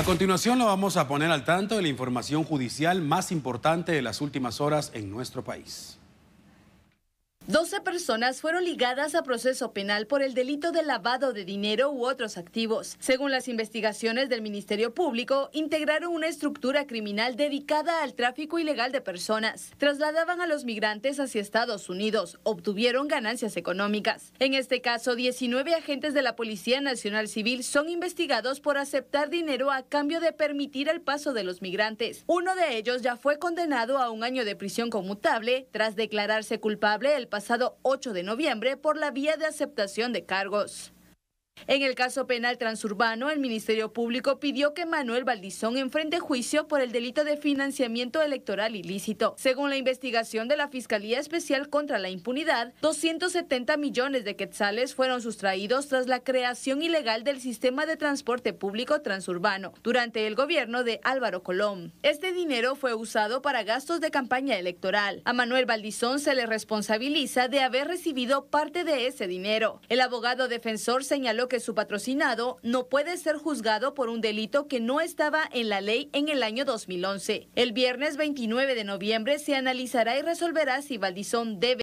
A continuación lo vamos a poner al tanto de la información judicial más importante de las últimas horas en nuestro país. 12 personas fueron ligadas a proceso penal por el delito de lavado de dinero u otros activos. Según las investigaciones del Ministerio Público, integraron una estructura criminal dedicada al tráfico ilegal de personas. Trasladaban a los migrantes hacia Estados Unidos, obtuvieron ganancias económicas. En este caso, 19 agentes de la Policía Nacional Civil son investigados por aceptar dinero a cambio de permitir el paso de los migrantes. Uno de ellos ya fue condenado a un año de prisión conmutable tras declararse culpable el pasado pasado 8 de noviembre por la vía de aceptación de cargos. En el caso penal transurbano, el Ministerio Público pidió que Manuel Valdizón enfrente juicio por el delito de financiamiento electoral ilícito. Según la investigación de la Fiscalía Especial contra la Impunidad, 270 millones de quetzales fueron sustraídos tras la creación ilegal del sistema de transporte público transurbano durante el gobierno de Álvaro Colón. Este dinero fue usado para gastos de campaña electoral. A Manuel Valdizón se le responsabiliza de haber recibido parte de ese dinero. El abogado defensor señaló que su patrocinado no puede ser juzgado por un delito que no estaba en la ley en el año 2011. El viernes 29 de noviembre se analizará y resolverá si Valdizón debe